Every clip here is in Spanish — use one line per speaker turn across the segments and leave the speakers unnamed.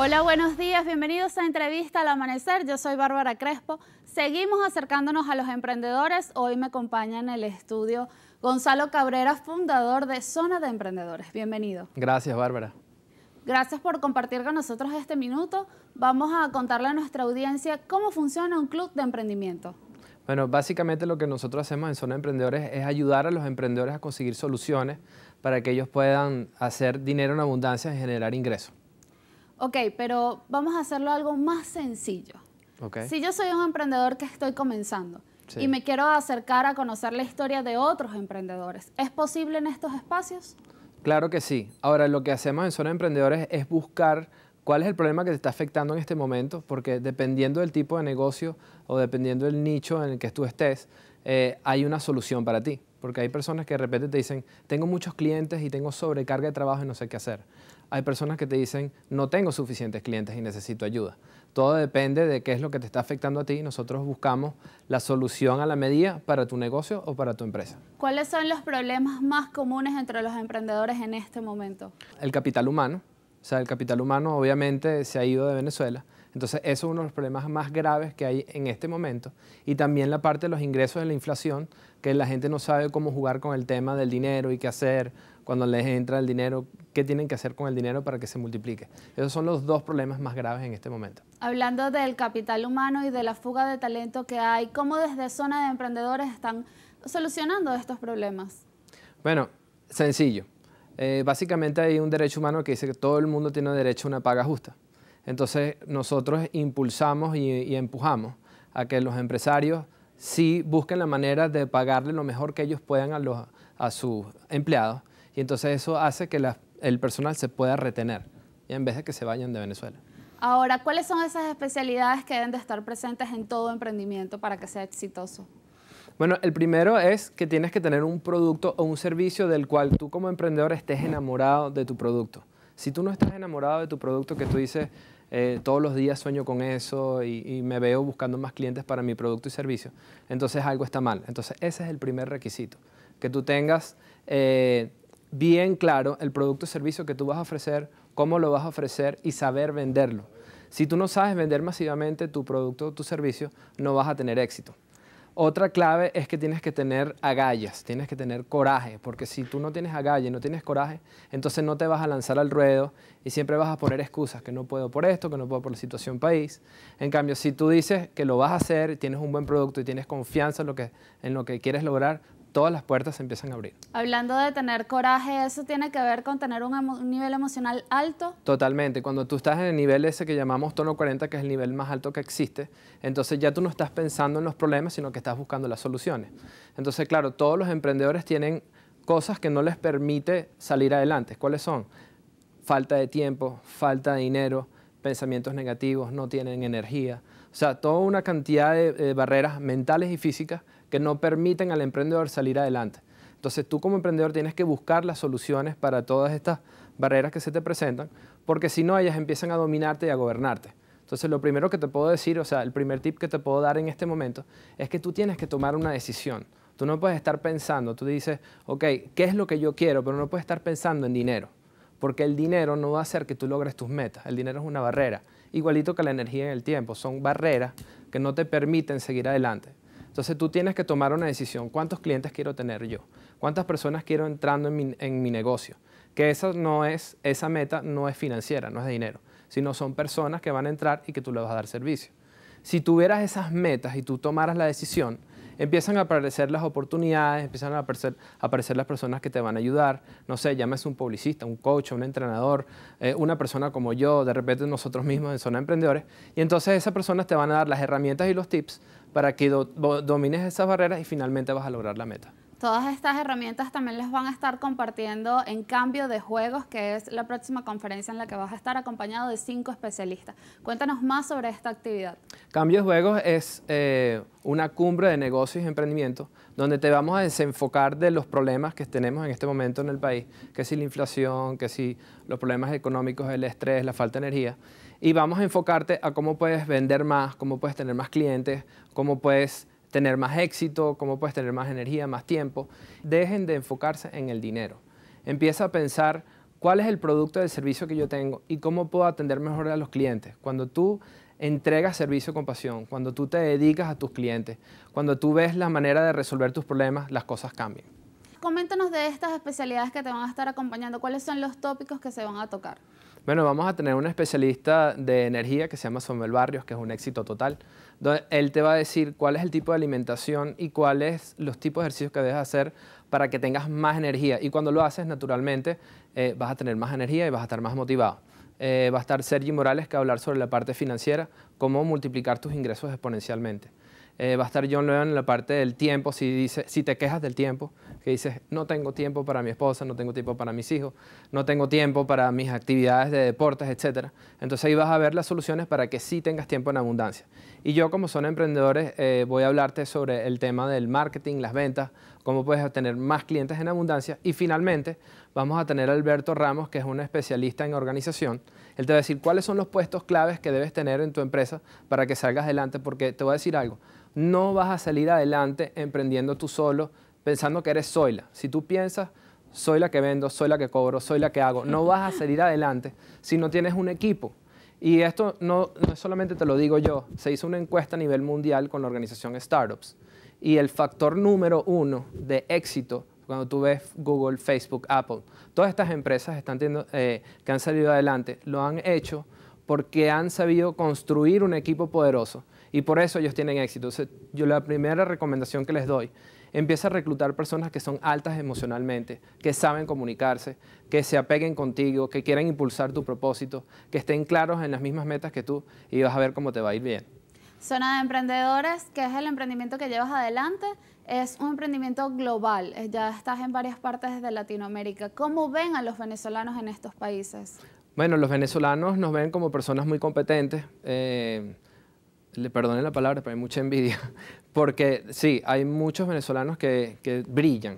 Hola, buenos días, bienvenidos a Entrevista al Amanecer. Yo soy Bárbara Crespo. Seguimos acercándonos a los emprendedores. Hoy me acompaña en el estudio Gonzalo Cabrera, fundador de Zona de Emprendedores. Bienvenido.
Gracias, Bárbara.
Gracias por compartir con nosotros este minuto. Vamos a contarle a nuestra audiencia cómo funciona un club de emprendimiento.
Bueno, básicamente lo que nosotros hacemos en Zona de Emprendedores es ayudar a los emprendedores a conseguir soluciones para que ellos puedan hacer dinero en abundancia y generar ingresos.
Ok, pero vamos a hacerlo algo más sencillo. Si yo soy un emprendedor que estoy comenzando y me quiero acercar a conocer la historia de otros emprendedores, ¿es posible en estos espacios?
Claro que sí. Ahora, lo que hacemos en Zona Emprendedores es buscar cuál es el problema que te está afectando en este momento, porque dependiendo del tipo de negocio o dependiendo del nicho en el que tú estés, eh, hay una solución para ti. Porque hay personas que de repente te dicen, tengo muchos clientes y tengo sobrecarga de trabajo y no sé qué hacer. Hay personas que te dicen, no tengo suficientes clientes y necesito ayuda. Todo depende de qué es lo que te está afectando a ti. Nosotros buscamos la solución a la medida para tu negocio o para tu empresa.
¿Cuáles son los problemas más comunes entre los emprendedores en este momento?
El capital humano. O sea, el capital humano obviamente se ha ido de Venezuela. Entonces, eso es uno de los problemas más graves que hay en este momento. Y también la parte de los ingresos de la inflación, que la gente no sabe cómo jugar con el tema del dinero y qué hacer cuando les entra el dinero, qué tienen que hacer con el dinero para que se multiplique. Esos son los dos problemas más graves en este momento.
Hablando del capital humano y de la fuga de talento que hay, ¿cómo desde zona de emprendedores están solucionando estos problemas?
Bueno, sencillo. Eh, básicamente hay un derecho humano que dice que todo el mundo tiene derecho a una paga justa. Entonces nosotros impulsamos y, empujamos a que los empresarios sí busquen la manera de pagarle lo mejor que ellos puedan a, los, a sus empleados. Y entonces eso hace que el personal se pueda retener en vez de que se vayan de Venezuela.
Ahora, ¿cuáles son esas especialidades que deben de estar presentes en todo emprendimiento para que sea exitoso?
Bueno, el primero es que tienes que tener un producto o un servicio del cual tú como emprendedor estés enamorado de tu producto. Si tú no estás enamorado de tu producto, que tú dices, eh, todos los días sueño con eso y, me veo buscando más clientes para mi producto y servicio. Entonces algo está mal. Entonces ese es el primer requisito, que tú tengas eh, bien claro el producto y servicio que tú vas a ofrecer, cómo lo vas a ofrecer y saber venderlo. Si tú no sabes vender masivamente tu producto o tu servicio, no vas a tener éxito. Otra clave es que tienes que tener agallas, tienes que tener coraje, porque si tú no tienes agallas no tienes coraje, entonces no te vas a lanzar al ruedo y siempre vas a poner excusas, que no puedo por esto, que no puedo por la situación país. En cambio, si tú dices que lo vas a hacer, tienes un buen producto y tienes confianza lo en lo que quieres lograr, todas las puertas se empiezan a abrir.
Hablando de tener coraje, ¿eso tiene que ver con tener un, nivel emocional alto?
Totalmente. Cuando tú estás en el nivel ese que llamamos tono 40, que es el nivel más alto que existe, entonces ya tú no estás pensando en los problemas, sino que estás buscando las soluciones. Entonces, claro, todos los emprendedores tienen cosas que no les permite salir adelante. ¿Cuáles son? Falta de tiempo, falta de dinero, pensamientos negativos, no tienen energía. O sea, toda una cantidad de barreras mentales y físicas que no permiten al emprendedor salir adelante. Entonces tú como emprendedor tienes que buscar las soluciones para todas estas barreras que se te presentan, porque si no ellas empiezan a dominarte y a gobernarte. Entonces lo primero que te puedo decir, o sea, el primer tip que te puedo dar en este momento es que tú tienes que tomar una decisión. Tú no puedes estar pensando, tú dices, ok, ¿qué es lo que yo quiero? Pero no puedes estar pensando en dinero, porque el dinero no va a hacer que tú logres tus metas. El dinero es una barrera, igualito que la energía en el tiempo. Son barreras que no te permiten seguir adelante. Entonces tú tienes que tomar una decisión, ¿cuántos clientes quiero tener yo? ¿Cuántas personas quiero entrando en mi, negocio? Que esa, no es, esa meta no es financiera, no es de dinero, sino son personas que van a entrar y que tú le vas a dar servicio. Si tuvieras esas metas y tú tomaras la decisión, empiezan a aparecer las oportunidades, empiezan a aparecer, las personas que te van a ayudar. No sé, llámese un publicista, un coach, un entrenador, eh, una persona como yo, de repente nosotros mismos en Zona Emprendedores. Y entonces esas personas te van a dar las herramientas y los tips para que domines esas barreras y finalmente vas a lograr la meta.
Todas estas herramientas también las van a estar compartiendo en Cambio de Juegos, que es la próxima conferencia en la que vas a estar acompañado de cinco especialistas. Cuéntanos más sobre esta actividad.
Cambio de Juegos es eh, una cumbre de negocios y emprendimiento donde te vamos a desenfocar de los problemas que tenemos en este momento en el país, que si la inflación, que si los problemas económicos, el estrés, la falta de energía, y vamos a enfocarte a cómo puedes vender más, cómo puedes tener más clientes, cómo puedes tener más éxito, cómo puedes tener más energía, más tiempo. Dejen de enfocarse en el dinero. Empieza a pensar cuál es el producto del servicio que yo tengo y cómo puedo atender mejor a los clientes. Cuando tú entrega servicio con pasión, cuando tú te dedicas a tus clientes, cuando tú ves la manera de resolver tus problemas, las cosas cambian.
Coméntanos de estas especialidades que te van a estar acompañando, ¿cuáles son los tópicos que se van a tocar?
Bueno, vamos a tener un especialista de energía que se llama Somel Barrios, que es un éxito total. Donde él te va a decir cuál es el tipo de alimentación y cuáles los tipos de ejercicios que debes hacer para que tengas más energía. Y cuando lo haces, naturalmente, eh, vas a tener más energía y vas a estar más motivado. Eh, va a estar Sergi Morales que hablar sobre la parte financiera, cómo multiplicar tus ingresos exponencialmente. Eh, va a estar John Leon en la parte del tiempo, si, si te quejas del tiempo, que dices, no tengo tiempo para mi esposa, no tengo tiempo para mis hijos, no tengo tiempo para mis actividades de deportes, etc. Entonces ahí vas a ver las soluciones para que sí tengas tiempo en abundancia. Y yo como son emprendedores eh, voy a hablarte sobre el tema del marketing, las ventas, cómo puedes obtener más clientes en abundancia. Y finalmente vamos a tener a Alberto Ramos, que es un especialista en organización. Él te va a decir cuáles son los puestos claves que debes tener en tu empresa para que salgas adelante, porque te voy a decir algo no vas a salir adelante emprendiendo tú solo, pensando que eres soy Si tú piensas, soy la que vendo, soy la que cobro, soy la que hago, no vas a salir adelante si no tienes un equipo. Y esto no, no solamente te lo digo yo, se hizo una encuesta a nivel mundial con la organización Startups. Y el factor número uno de éxito cuando tú ves Google, Facebook, Apple, todas estas empresas eh, que han salido adelante, lo han hecho porque han sabido construir un equipo poderoso. Y por eso ellos tienen éxito. Entonces, yo la primera recomendación que les doy, empieza a reclutar personas que son altas emocionalmente, que saben comunicarse, que se apeguen contigo, que quieran impulsar tu propósito, que estén claros en las mismas metas que tú y vas a ver cómo te va a ir bien.
Zona de Emprendedores, que es el emprendimiento que llevas adelante, es un emprendimiento global. Eh, ya estás en varias partes de Latinoamérica. ¿Cómo ven a los venezolanos en estos países?
Bueno, los venezolanos nos ven como personas muy competentes. Eh, le perdone la palabra, pero hay mucha envidia, porque sí, hay muchos venezolanos que, que brillan.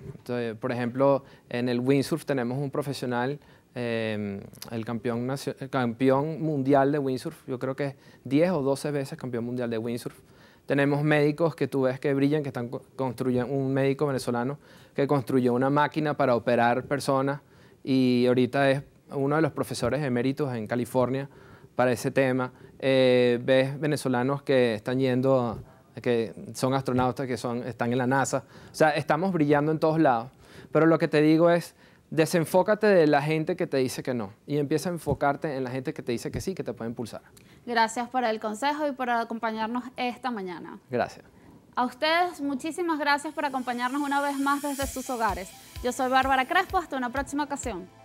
por ejemplo, en el windsurf tenemos un profesional, em, el campeón, campeón mundial de windsurf, yo creo que 10 o 12 veces campeón mundial de windsurf. Tenemos médicos que tú ves que brillan, que están construyendo, un médico venezolano que construyó una máquina para operar personas y ahorita es uno de los profesores eméritos en California para ese tema. Eh, ves venezolanos que están yendo, que son astronautas, que son, están en la NASA. O sea, estamos brillando en todos lados. Pero lo que te digo es, desenfócate de la gente que te dice que no y empieza a enfocarte en la gente que te dice que sí, que te puede impulsar.
Gracias por el consejo y por acompañarnos esta mañana. Gracias. A ustedes, muchísimas gracias por acompañarnos una vez más desde sus hogares. Yo soy Bárbara Crespo, hasta una próxima ocasión.